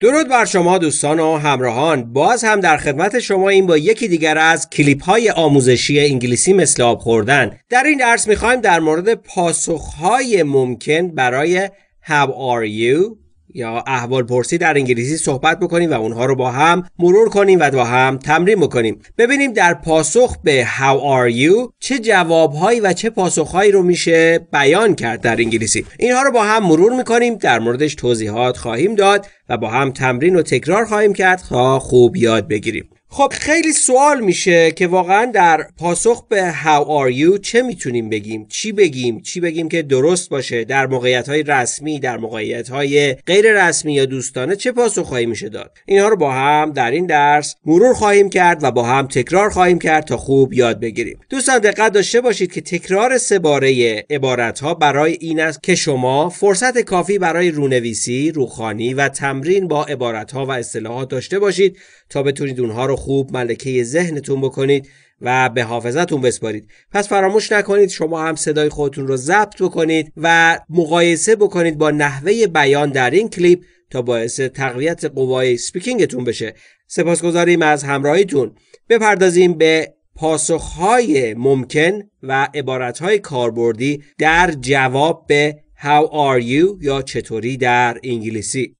درود بر شما دوستان و همراهان باز هم در خدمت شما این با یکی دیگر از کلیپ های آموزشی انگلیسی مثل آب خوردن در این درس میخوایم در مورد پاسخ های ممکن برای How are you یا احوال پرسی در انگلیسی صحبت بکنیم و اونها رو با هم مرور کنیم و با هم تمرین بکنیم ببینیم در پاسخ به how are you چه جوابهایی و چه پاسخهایی رو میشه بیان کرد در انگلیسی اینها رو با هم مرور میکنیم در موردش توضیحات خواهیم داد و با هم تمرین و تکرار خواهیم کرد تا خوب یاد بگیریم خب خیلی سوال میشه که واقعا در پاسخ به How are you چه میتونیم بگیم چی بگیم چی بگیم که درست باشه در موقعیت های رسمی در موقعیت های غیر رسمی یا دوستانه چه پاسخ خواهی میشه داد اینها رو با هم در این درس مرور خواهیم کرد و با هم تکرار خواهیم کرد تا خوب یاد بگیریم دوستان دقت داشته باشید که تکرار سه باره عبارت ها برای این است که شما فرصت کافی برای رونویسی روخانی و تمرین با عبارت ها و اصطلاحات داشته باشید تا بتونید اونها رو خوب ملکه ذهنتون بکنید و به حافظتون بسپارید پس فراموش نکنید شما هم صدای خودتون رو ضبط بکنید و مقایسه بکنید با نحوه بیان در این کلیپ تا باعث تقویت قوای سپیکینگتون بشه سپاسگزاریم از همراهیتون بپردازیم به پاسخهای ممکن و عبارتهای کاربردی در جواب به How are you یا چطوری در انگلیسی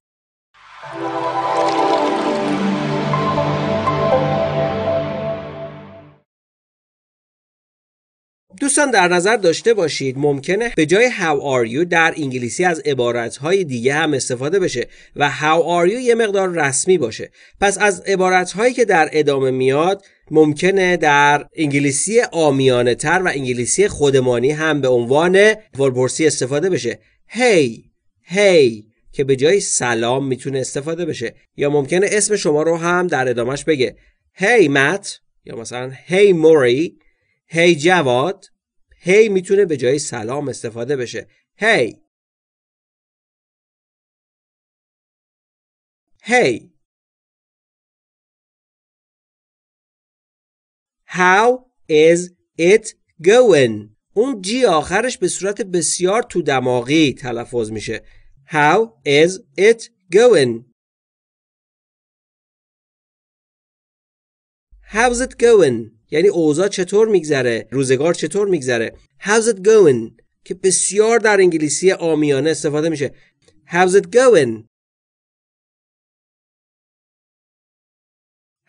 دوستان در نظر داشته باشید ممکنه به جای how are you در انگلیسی از عبارتهای دیگه هم استفاده بشه و how are you یه مقدار رسمی باشه پس از عبارتهایی که در ادامه میاد ممکنه در انگلیسی آمیانه تر و انگلیسی خودمانی هم به عنوان ورپرسی استفاده بشه هی hey, هی hey. که به جای سلام میتونه استفاده بشه یا ممکنه اسم شما رو هم در ادامهش بگه هی hey, مت یا مثلا هی موری هی hey, جواد هی hey, میتونه به جای سلام استفاده بشه هی هی How is it going? اون جی آخرش به صورت بسیار تو دماغی تلفظ میشه. How is it going? How's it going? یعنی اوضاع چطور میگذره روزگار چطور میگذره how's it going که بسیار در انگلیسی آمیانه استفاده میشه how's it going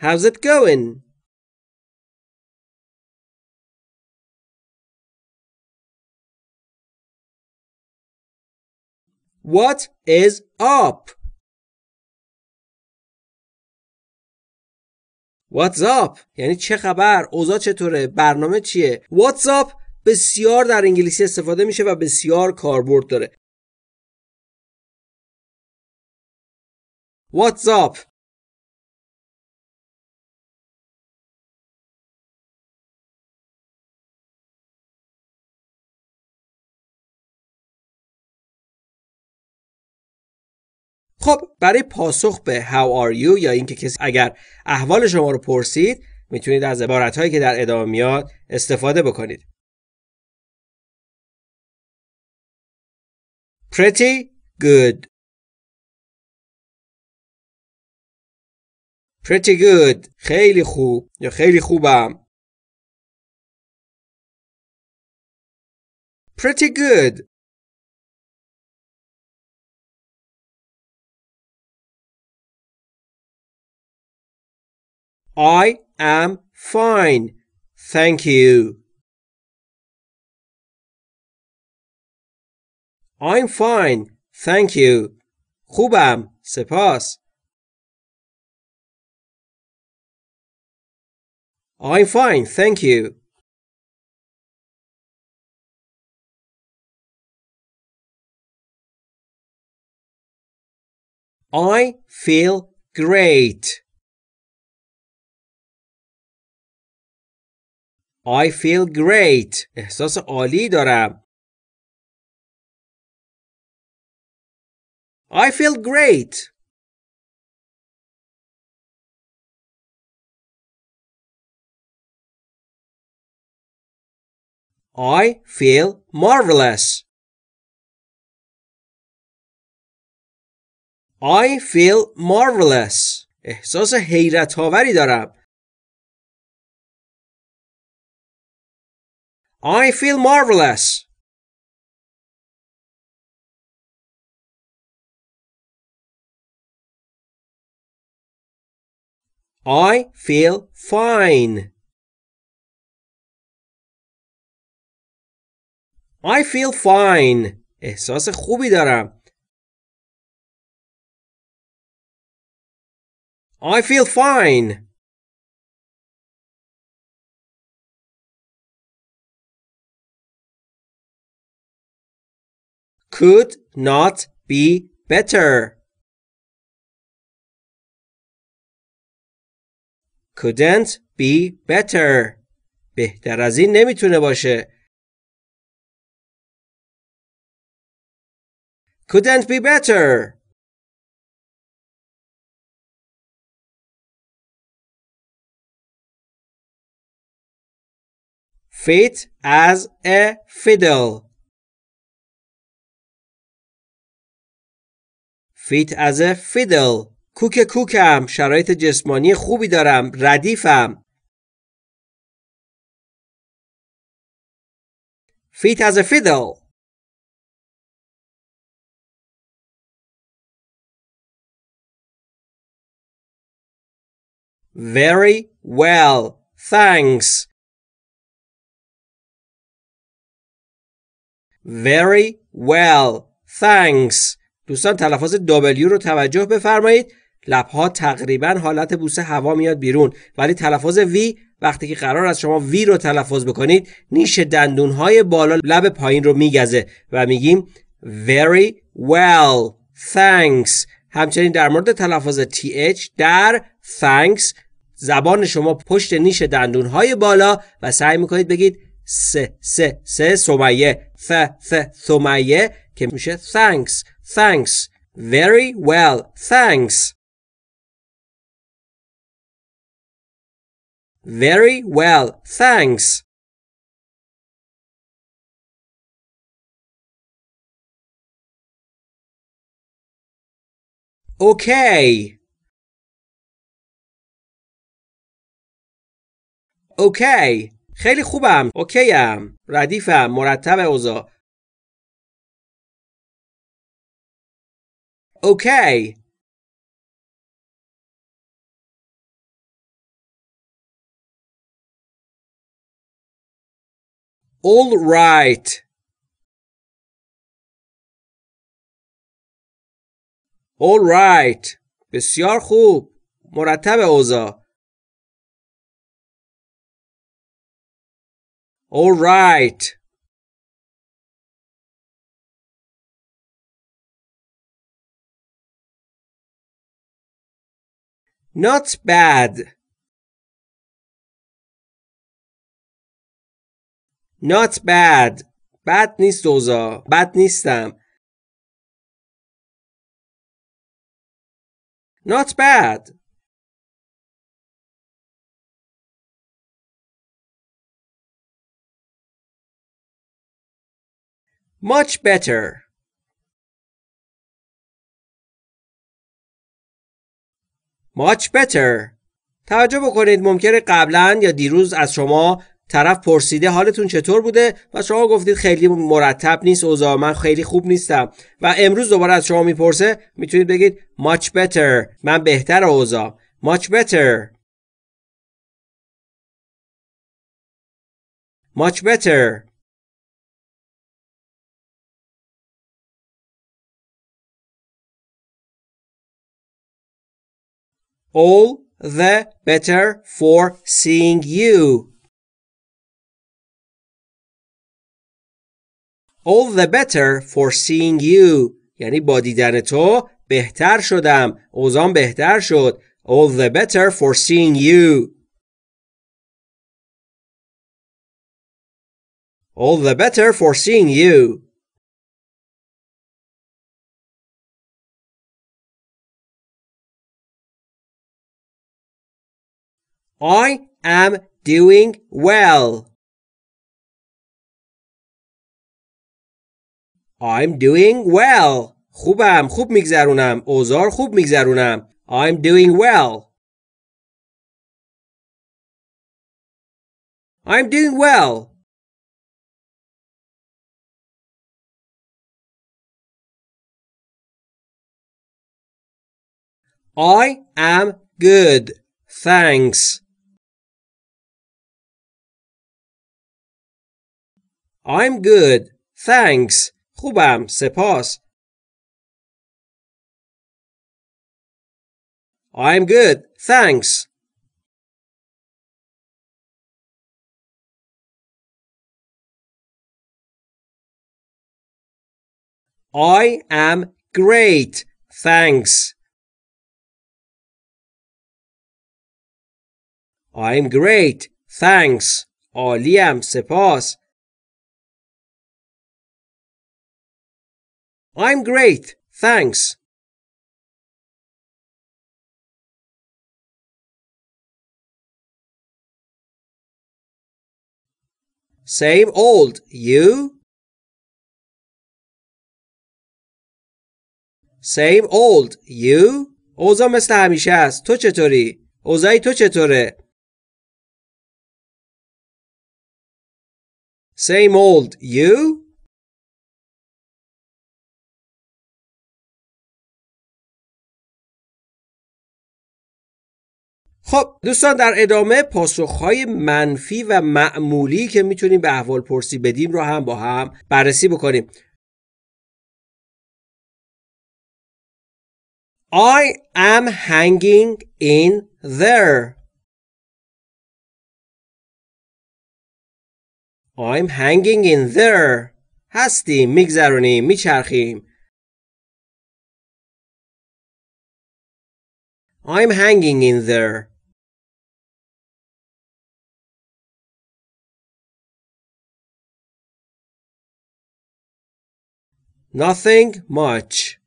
how's it going What is up? What's up یعنی چه خبر اوضاع چطوره برنامه چیه What's up بسیار در انگلیسی استفاده میشه و بسیار کاربرد داره What's up خب برای پاسخ به how are you یا اینکه کسی اگر احوال شما رو پرسید میتونید از عبارت هایی که در ادامه میاد استفاده بکنید pretty good pretty good خیلی خوب یا خیلی خوبم pretty good I am fine, thank you. I'm fine, thank you. خوبم، سپاس. I'm fine, thank you. I feel great. I feel great. احساس عالی دارم. I feel great. I feel marvelous. I feel marvelous. احساس حیرت هاوری دارم. I feel marvelous. I feel fine. I feel fine. احساس خوبی دارم. I feel fine. could not be better. couldn't be better. بهتر از این نمیتونه باشه. couldn't be better. fit as a fiddle فیت از فیدل کوک کوکم شرایط جسمانی خوبی دارم ردیفم فیت از فیدل Very well. Thanks. Very well. Thanks. دوستان تلفظ W رو توجه بفرمایید لبها تقریبا حالت بوسه هوا میاد بیرون ولی تلفظ V وقتی که قرار است شما وی رو تلفظ بکنید نیش دندونهای بالا لب پایین رو میگزه و میگیم very well thanks همچنین در مورد تلفظ TH در thanks زبان شما پشت نیش دندونهای بالا و سعی میکنید بگید س س س سمیه ف ف سمیه که میشه thanks thanks very well thanks very well thanks okay اوکی okay. خیلی خوبم اوکیم okay ردیفم مرتب اوضاع okay All right. All right. بسیار خوب. مرتب اوزا. All right. Not bad. Not bad. Bad نیست اوزا. بد نیستم. Not bad. Much better. much better توجه بکنید ممکنه قبلا یا دیروز از شما طرف پرسیده حالتون چطور بوده و شما گفتید خیلی مرتب نیست اوضاع من خیلی خوب نیستم و امروز دوباره از شما میپرسه میتونید بگید much better من بهتر اوضاع much better much better all the better for seeing you. All the better for seeing you. یعنی با دیدن تو بهتر شدم. اوزام بهتر شد. All the better for seeing you. All the better for seeing you. I am doing well. I'm doing well. خوبم خوب میگذرونم اوزار خوب میگذرونم I'm doing well. I'm doing well. I am good. Thanks. I'm good. Thanks. خوبم. سپاس. I'm good. Thanks. I am great. Thanks. I'm great. Thanks. عالیم سپاس I'm great, thanks. Same old, you? Same old, you? اوضاع مثل همیشه است. تو چطوری؟ اوضاعی تو چطوره؟ Same old, you? خب دوستان در ادامه پاسخهای منفی و معمولی که میتونیم به احوال پرسی بدیم رو هم با هم بررسی بکنیم I am hanging in there I'm hanging in there هستیم میگذرونیم میچرخیم I'm hanging in there Nothing much.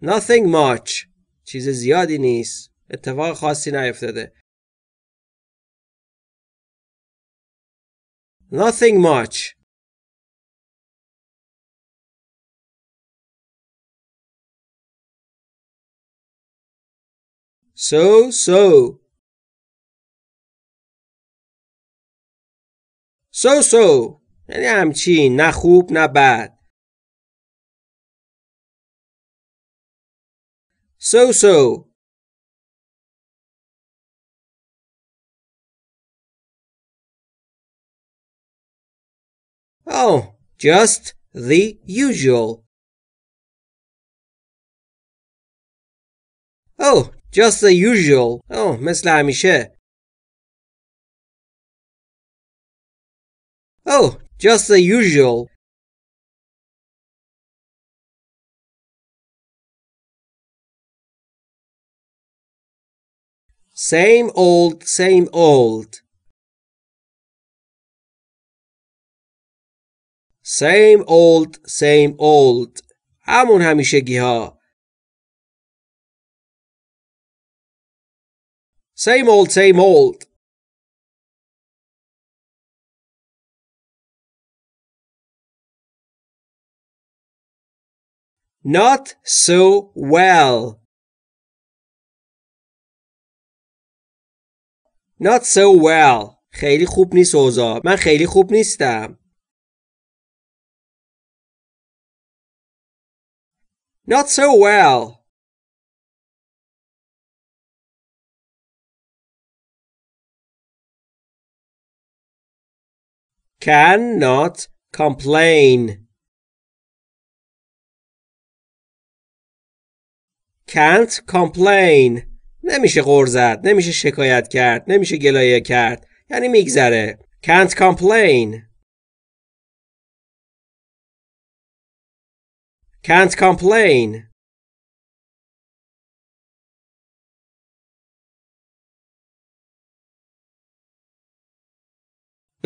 Nothing much. چیز زیادی نیست. اتفاق خاصی نیفتاده. Nothing much. So, so. سو سو یعنی همچین نه خوب نه بد so so Oh, just the usual. Oh, just the usual. Oh, مثل همیشه. Oh, just the usual. Same old, same old. Same old, same old. همون همیشگی ها. Same old, same old. Not so well. Not so well. خیلی خوب نیست اوزا. من خیلی خوب نیستم. Not so well. Cannot complain. can't complain نمیشه غور زد نمیشه شکایت کرد نمیشه گلایه کرد یعنی میگذره can't complain can't complain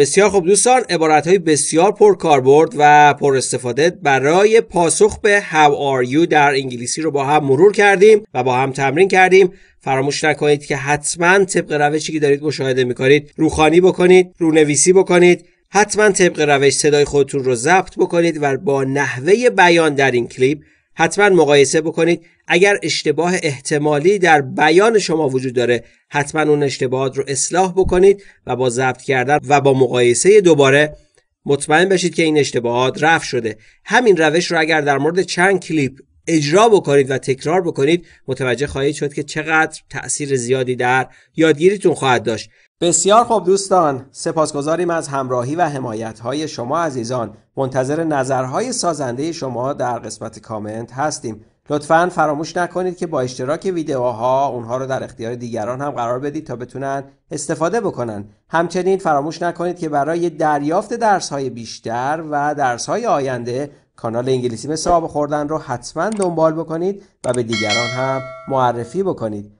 بسیار خوب دوستان عبارت های بسیار پرکاربرد و پر استفاده برای پاسخ به How are you در انگلیسی رو با هم مرور کردیم و با هم تمرین کردیم فراموش نکنید که حتما طبق روشی که دارید مشاهده میکنید روخانی بکنید رونویسی بکنید حتما طبق روش صدای خودتون رو ضبط بکنید و با نحوه بیان در این کلیپ حتما مقایسه بکنید اگر اشتباه احتمالی در بیان شما وجود داره حتما اون اشتباهات رو اصلاح بکنید و با ضبط کردن و با مقایسه دوباره مطمئن بشید که این اشتباهات رفع شده همین روش رو اگر در مورد چند کلیپ اجرا بکنید و تکرار بکنید متوجه خواهید شد که چقدر تاثیر زیادی در یادگیریتون خواهد داشت بسیار خوب دوستان سپاسگزاریم از همراهی و حمایت های شما عزیزان منتظر نظرهای سازنده شما در قسمت کامنت هستیم لطفا فراموش نکنید که با اشتراک ویدیوها اونها رو در اختیار دیگران هم قرار بدید تا بتونن استفاده بکنن همچنین فراموش نکنید که برای دریافت درس های بیشتر و درس های آینده کانال انگلیسی به خوردن رو حتما دنبال بکنید و به دیگران هم معرفی بکنید